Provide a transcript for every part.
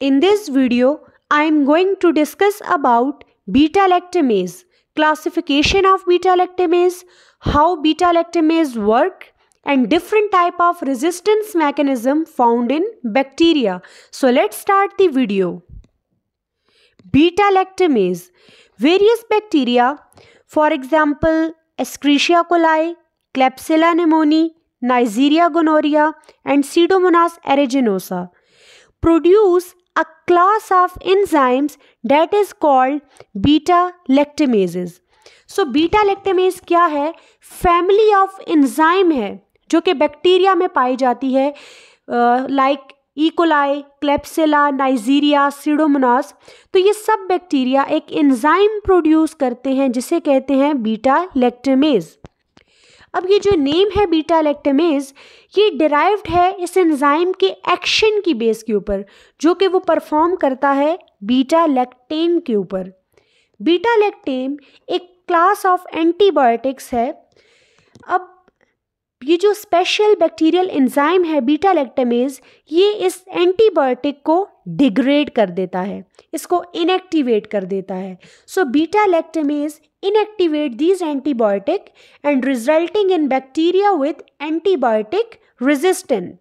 In this video, I am going to discuss about beta-lactamase, classification of beta-lactamase, how beta-lactamase work and different type of resistance mechanism found in bacteria. So let's start the video. Beta-lactamase Various bacteria, for example, Escherichia coli, Klebsiella pneumoniae, Neisseria gonorrhea and Pseudomonas aeruginosa produce a class of enzymes that is called beta lactamases. So beta lactamase क्या है family of enzyme है जो कि bacteria में पाई जाती है like E coli Klebsiella Neisseria Pseudomonas तो ये सब बैक्टीरिया एक एंजाइम प्रोड्यूस करते हैं जिसे कहते हैं बीटा लैक्टेमेज अब ये जो नेम है बीटा लैक्टमेज ये डिराइव्ड है इस एंजाइम के एक्शन की बेस के ऊपर जो कि वो परफॉर्म करता है बीटा लैक्टेम के ऊपर बीटा लैक्टेम एक क्लास ऑफ एंटीबायोटिक्स है अब ये जो स्पेशल बैक्टीरियल एंजाइम है बीटा लैक्टमेज ये इस एंटीबायोटिक को डिग्रेड कर देता है इसको इनएक्टिवेट कर देता है so beta lactamase inactivate these antibiotic and resulting in bacteria with antibiotic resistant.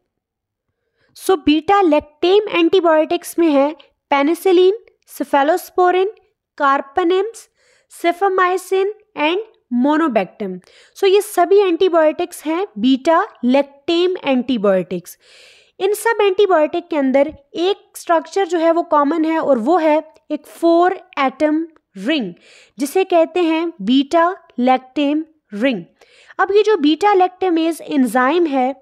so beta lactam antibiotics mein hai penicillin cephalosporin carbapenems cefamycin and monobactam so ये सभी एंटीबायोटिक्स हैं बीटा लेक्टेम एंटीबायोटिक्स इन सब antibiotic के अंदर एक structure जो है वो कॉमन है और वो है एक फोर एटम रिंग जिसे कहते हैं बीटा लैक्टेम रिंग अब ये जो बीटा लैक्टेमेज एंजाइम है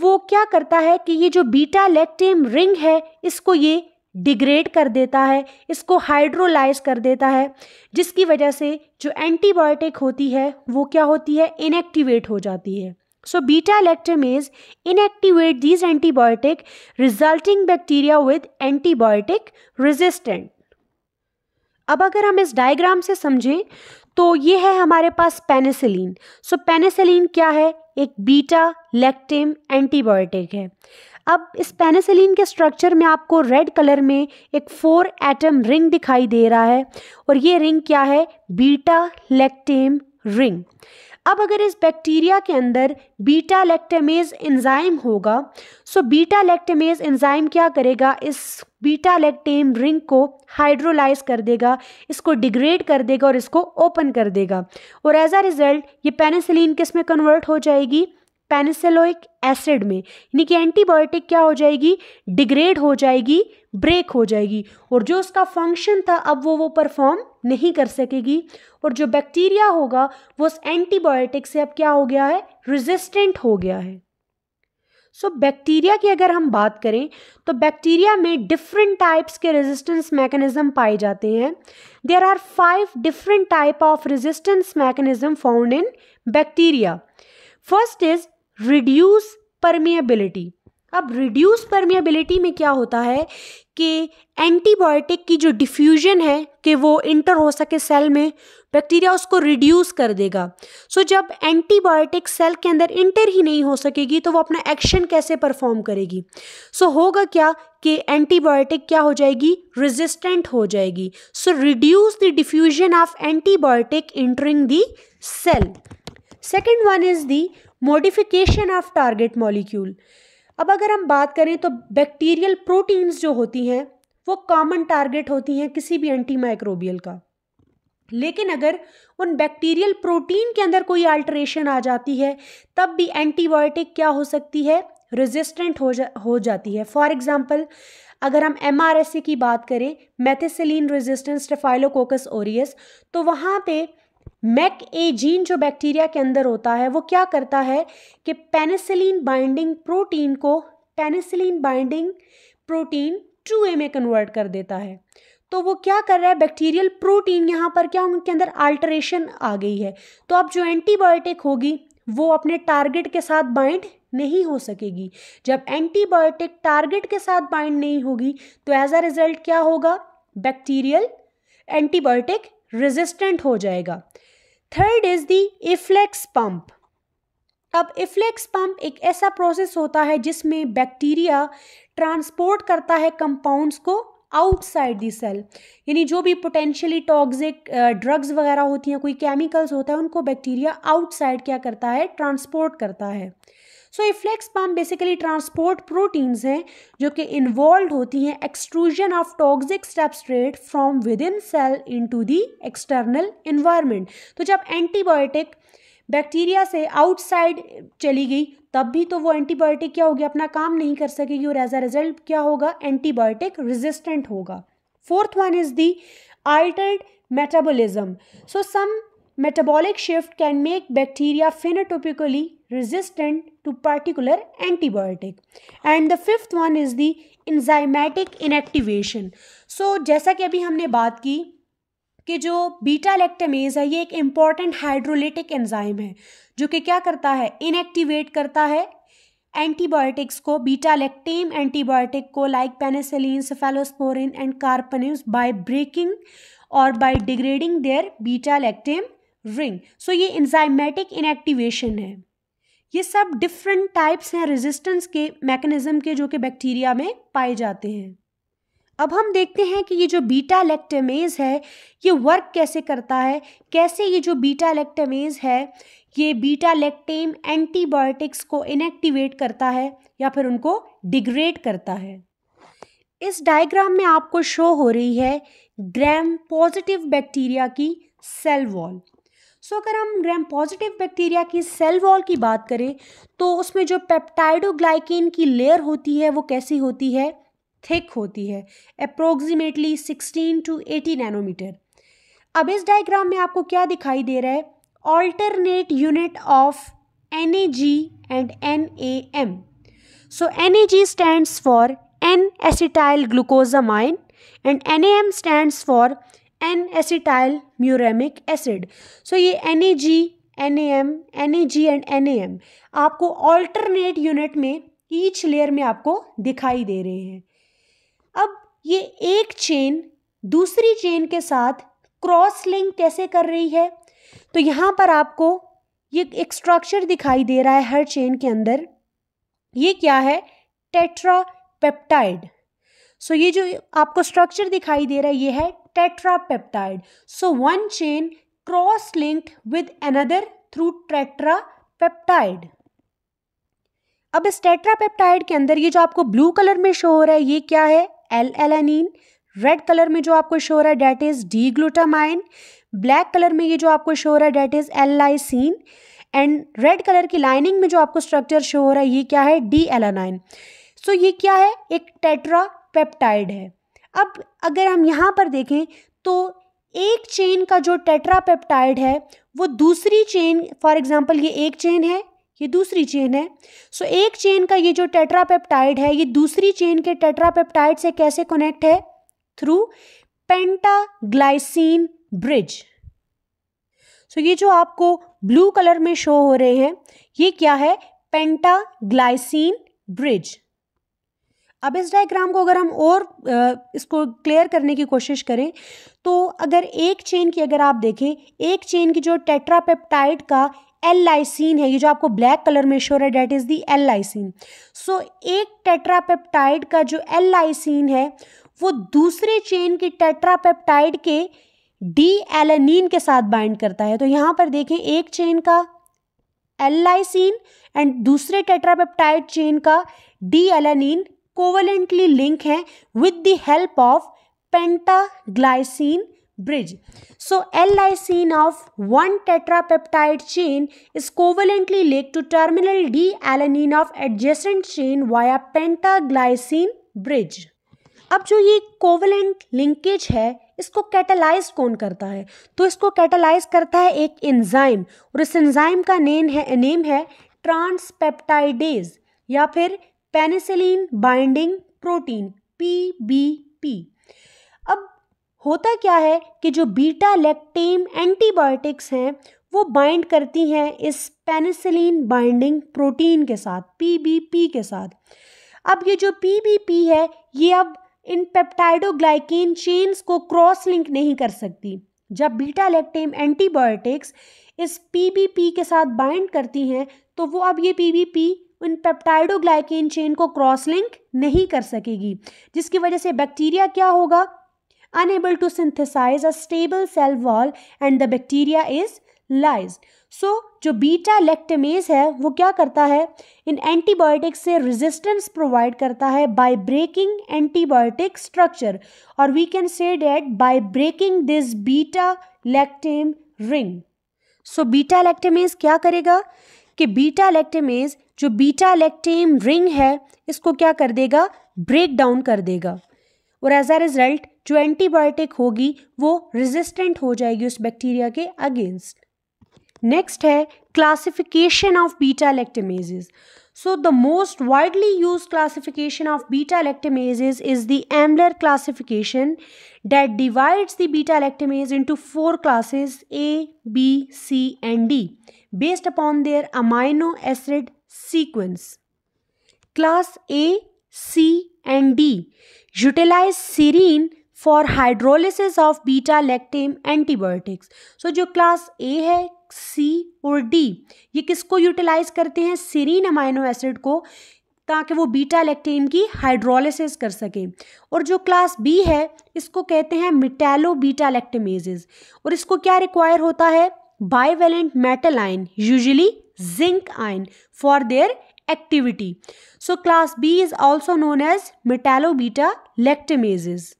वो क्या करता है कि ये जो बीटा लैक्टेम रिंग है इसको ये डिग्रेड कर देता है इसको हाइड्रोलाइज कर देता है जिसकी वजह से जो एंटीबायोटिक होती है वो क्या होती है इनएक्टिवेट हो जाती है so beta lactamase inactivate these antibiotic resulting bacteria with antibiotic resistant अब अगर हम इस डायग्राम से समझें तो ये है हमारे पास पेनिसिलिन सो पेनिसिलिन क्या है एक बीटा लेक्टेम एंटीबायोटिक है अब इस पेनिसिलिन के स्ट्रक्चर में आपको रेड कलर में एक फोर एटम रिंग दिखाई दे रहा है और ये रिंग क्या है बीटा लेक्टेम रिंग अब अगर इस बैक्टीरिया के अंदर बीटा लैक्टेमेज एंजाइम होगा सो बीटा लैक्टेमेज एंजाइम क्या करेगा इस बीटा लैक्टेम रिंग को हाइड्रोलाइज कर देगा इसको डिग्रेड कर देगा और इसको ओपन कर देगा और एज आ रिजल्ट ये पेनिसिलिन किस में कन्वर्ट हो जाएगी पेनिसिलोइक एसिड में यानी कि एंटीबायोटिक क्या हो जाएगी डिग्रेड हो जाएगी ब्रेक हो जाएगी और जो उसका फंक्शन था अब वो वो परफॉर्म नहीं कर सकेगी और जो बैक्टीरिया होगा वो उस एंटीबायोटिक से अब क्या हो गया है रेजिस्टेंट हो गया है सो so, बैक्टीरिया की अगर हम बात करें तो बैक्टीरिया में डिफरेंट टाइप्स के रेजिस्टेंस मैकेनिज्म पाए जाते हैं there are five different type of resistance mechanism found in bacteria first is reduce permeability अब रिड्यूस परमियाबिलिटी में क्या होता है कि एंटीबायोटिक की जो डिफ्यूजन है कि वो इंटर हो सके सेल में बैक्टीरिया उसको रिड्यूस कर देगा सो so, जब एंटीबायोटिक सेल के अंदर इंटर ही नहीं हो सकेगी तो वो अपना एक्शन कैसे परफॉर्म करेगी सो so, होगा क्या कि एंटीबायोटिक क्या हो जाएगी रेजिस्टेंट हो जाएगी so reduce the diffusion of antibiotic entering the cell second one is the modification of target molecule अब अगर हम बात करें तो बैक्टीरियल प्रोटीन्स जो होती हैं वो कॉमन टारगेट होती हैं किसी भी एंटी माइक्रोबियल का लेकिन अगर उन बैक्टीरियल प्रोटीन के अंदर कोई अल्टरेशन आ जाती है तब भी एंटीबायोटिक क्या हो सकती है रेजिस्टेंट हो जा हो जाती है फॉर एग्ज़ाम्पल अगर हम एम की बात करें मेथिसलिन रेजिस्टेंस स्टेफाइलोकोकस ओरियस तो वहाँ पे मैक ए जीन जो बैक्टीरिया के अंदर होता है वो क्या करता है कि पेनिसिलिन बाइंडिंग प्रोटीन को penicillin binding protein two A में कन्वर्ट कर देता है तो वो क्या कर रहा है बैक्टीरियल प्रोटीन यहाँ पर क्या उनके अंदर आल्ट्रेशन आ गई है तो अब जो एंटीबायोटिक होगी वो अपने टारगेट के साथ बाइंड नहीं हो सकेगी जब एंटीबायोटिक टारगेट के साथ बाइंड नहीं होगी तो एज अ रिजल्ट क्या होगा बैक्टीरियल एंटीबायोटिक रेजिस्टेंट हो जाएगा third is the efflux pump अब इफ्लेक्स पंप एक ऐसा प्रोसेस होता है जिसमें बैक्टीरिया ट्रांसपोर्ट करता है कंपाउंड्स को आउटसाइड दी सेल यानी जो भी पोटेंशियली टॉक्सिक ड्रग्स वगैरह होती हैं कोई केमिकल्स होता है उनको बैक्टीरिया आउटसाइड क्या करता है ट्रांसपोर्ट करता है सो ये efflux pump basically transport proteins हैं जो कि इन्वॉल्व होती हैं extrusion of toxic substrate from within cell into the external environment तो जब एंटीबायोटिक बैक्टीरिया से आउटसाइड चली गई तब भी तो वो एंटीबायोटिक क्या होगी अपना काम नहीं कर सकेगी और एज अ रिजल्ट क्या होगा एंटीबायोटिक रेजिस्टेंट होगा fourth one is the altered metabolism so some metabolic shift can make bacteria phenotopically resistant to particular antibiotic and the fifth one is the enzymatic inactivation so जैसा कि अभी हमने बात की कि जो बीटा लैक्टमेज है ये एक इम्पॉर्टेंट हाइड्रोलिटिक एंजाइम है जो कि क्या करता है इनएक्टिवेट करता है एंटीबायोटिक्स को बीटा लेक्टेम एंटीबायोटिक को like penicillin cephalosporin and carbapenems by breaking और by degrading their beta lactam ring so ये इंजाइमेटिक इनएक्टिवेशन है ये सब डिफरेंट टाइप्स हैं रेजिस्टेंस के मैकेनिज्म के जो कि बैक्टीरिया में पाए जाते हैं अब हम देखते हैं कि ये जो बीटा लैक्टेमेज है ये वर्क कैसे करता है कैसे ये जो बीटा इलेक्टेमेज है ये बीटा लैक्टेम एंटीबायोटिक्स को इनएक्टिवेट करता है या फिर उनको डिग्रेड करता है इस डायग्राम में आपको शो हो रही है ग्रैम पॉजिटिव बैक्टीरिया की सेल वॉल सो अगर हम ग्रैम पॉजिटिव बैक्टीरिया की सेल वॉल की बात करें तो उसमें जो पेप्टाइडोग्लाइकिन की लेयर होती है वो कैसी होती है थिक होती है अप्रोक्सीमेटली 16 टू 80 नैनोमीटर अब इस डायग्राम में आपको क्या दिखाई दे रहा है alternate unit of N and N A M so N A G stands for N acetyl glucosamine and N A M stand for N acetyl muramic acid so ये N A G N A M N A G and N A M आपको alternate unit में each layer में आपको दिखाई दे रहे हैं अब ये एक चेन दूसरी चेन के साथ क्रॉस लिंक कैसे कर रही है तो यहाँ पर आपको ये एक स्ट्रक्चर दिखाई दे रहा है हर चेन के अंदर ये क्या है टेट्रा पेप्टाइड सो ये जो आपको स्ट्रक्चर दिखाई दे रहा है ये है tetrapeptide. So one chain cross-linked with another through tetrapeptide. अब इस टेट्रापेप्टाइड के अंदर ये जो आपको ब्लू कलर में शो हो रहा है ये क्या है एल एलानीन रेड कलर में जो आपको शो हो रहा है that is D glutamine black colour में ये जो आपको शो हो रहा है that is L lysine and red colour की लाइनिंग में जो आपको स्ट्रक्चर शो हो रहा है ये क्या है डी एलानाइन सो ये क्या है एक टेट्रा पेप्टाइड है अब अगर हम यहाँ पर देखें तो एक चेन का जो टेट्रापेप्टाइड है वो दूसरी चेन फॉर एग्जांपल ये एक चेन है ये दूसरी चेन है सो so, एक चेन का ये जो टेट्रापेप्टाइड है ये दूसरी चेन के टेट्रापेप्टाइड से कैसे कनेक्ट है थ्रू पेंटाग्लाइसिन ब्रिज सो ये जो आपको ब्लू कलर में शो हो रहे हैं ये क्या है पेंटाग्लाइसिन ब्रिज अब इस डायग्राम को अगर हम और इसको क्लियर करने की कोशिश करें तो अगर एक चेन की अगर आप देखें एक चेन की जो टेट्रापेप्टाइड का एल लाइसिन है ये जो आपको ब्लैक कलर में शोर है that is the L lysine so एक टेट्रापेप्टाइड का जो एल लाइसिन है वो दूसरे चेन की टेट्रापेप्टाइड के डी एलेनिन के साथ बाइंड करता है तो यहाँ पर देखें एक चेन का एल लाइसिन एंड दूसरे टेट्रापेप्टाइड चेन का डी एलेनिन कोवलेंटली लिंक है with the help of pentaglycine bridge so L lysine of one tetrapeptide chain is covalently link to terminal D alanine of adjacent chain via pentaglycine bridge अब जो ये covalent linkage है इसको catalyse कौन करता है तो इसको कैटेलाइज करता है एक एंजाइम और इस एंजाइम का नेम है नेम है ट्रांसपेप्टाइडेज या फिर पेनिसिलिन बाइंडिंग प्रोटीन पीबीपी अब होता क्या है कि जो बीटा लैक्टेम एंटीबायोटिक्स हैं वो बाइंड करती हैं इस पेनिसिलिन बाइंडिंग प्रोटीन के साथ पीबीपी के साथ अब ये जो पीबीपी है ये अब इन पेप्टाइडोग्लाइकेन चेन्स को क्रॉस लिंक नहीं कर सकती जब बीटा लैक्टेम एंटीबायोटिक्स इस पीबीपी के साथ बाइंड करती हैं तो वो अब ये पीबीपी उन पेप्टाइडोग्लाइकिन चेन को क्रॉस लिंक नहीं कर सकेगी जिसकी वजह से बैक्टीरिया क्या होगा unable to synthesise a stable cell wall and the bacteria is lyse so जो बीटा लेक्टमेज है वो क्या करता है इन एंटीबायोटिक्स से रेजिस्टेंस प्रोवाइड करता है बाय ब्रेकिंग एंटीबायोटिक स्ट्रक्चर और we can say that by breaking this beta lactam ring so beta lactamase क्या करेगा कि बीटा लेक्टेमेज जो बीटा इलेक्टेम रिंग है इसको क्या कर देगा ब्रेक डाउन कर देगा और एज अ रिजल्ट जो एंटीबायोटिक होगी वो रेजिस्टेंट हो जाएगी उस बैक्टीरिया के अगेंस्ट नेक्स्ट है classification of beta lactamase so the most widely use classification of beta lactamase is the Ambler classification that divides the beta lactamase into four classes A B C and D based upon their amino acid sequence class A C and D utilise serine for hydrolysis of beta lactam antibiotics सो जो class ए है सी और D ये किसको utilise करते हैं serine amino acid को ताकि वो बीटा लैक्टेम की हाइड्रोलिसिस कर सकें और जो क्लास बी है इसको कहते हैं मिटेलो बीटा लैक्टेमेज और इसको क्या रिक्वायर होता है bivalent metal ion usually zinc ion for their activity. So class B is also known as metallobeta lactamases.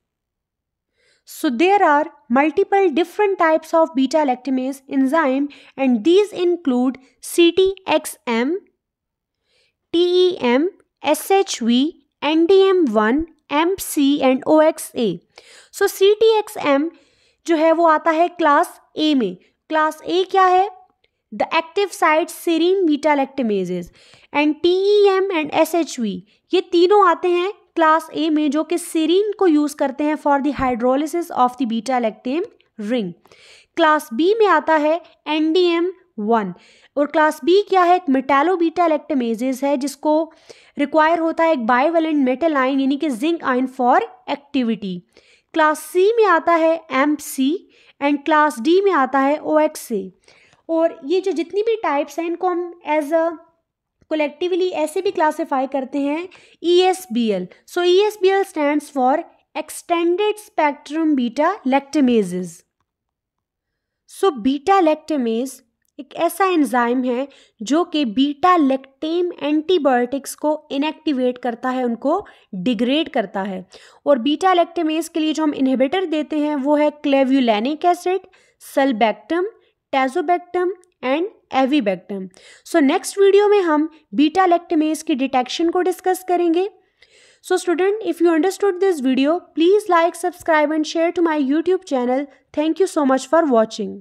So there are multiple different types of beta lactamase enzyme and these include CTXM, TEM, SHV, NDM1, MC and OXA. So CTXM जो है वो आता है Class A ए में class A क्या है the active The active and T E M and S H V ये तीनों आते हैं क्लास ए में जो कि सीरीन को यूज़ करते हैं for the hydrolysis of the beta lactam ring class B में आता है एन डी एम वन और क्लास बी क्या है एक मेटेलो बीटा लैक्टमेजेज है जिसको रिक्वायर होता है एक बाइवेलेंट मेटल आइन यानी कि जिंक आइन फॉर एक्टिविटी क्लास सी में आता है M C and class D में आता है ओ एक्स ए और ये जो जितनी भी टाइप्स हैं इनको हम एज अ कोलेक्टिवली ऐसे भी क्लासीफाई करते हैं E S B L so E S B L stand for extended spectrum beta lactamase so beta lactamase एक ऐसा एंजाइम है जो कि बीटा लेक्टेम एंटीबायोटिक्स को इनएक्टिवेट करता है उनको डिग्रेड करता है और बीटा लेक्टेमेज के लिए जो हम इनहेबिटर देते हैं वो है clavulanic acid sulbactam tazobactam and avibactam so next video में हम बीटा लेक्टमेज की डिटेक्शन को डिस्कस करेंगे so student if you understood this video please like subscribe and share to my YouTube channel thank you so much for watching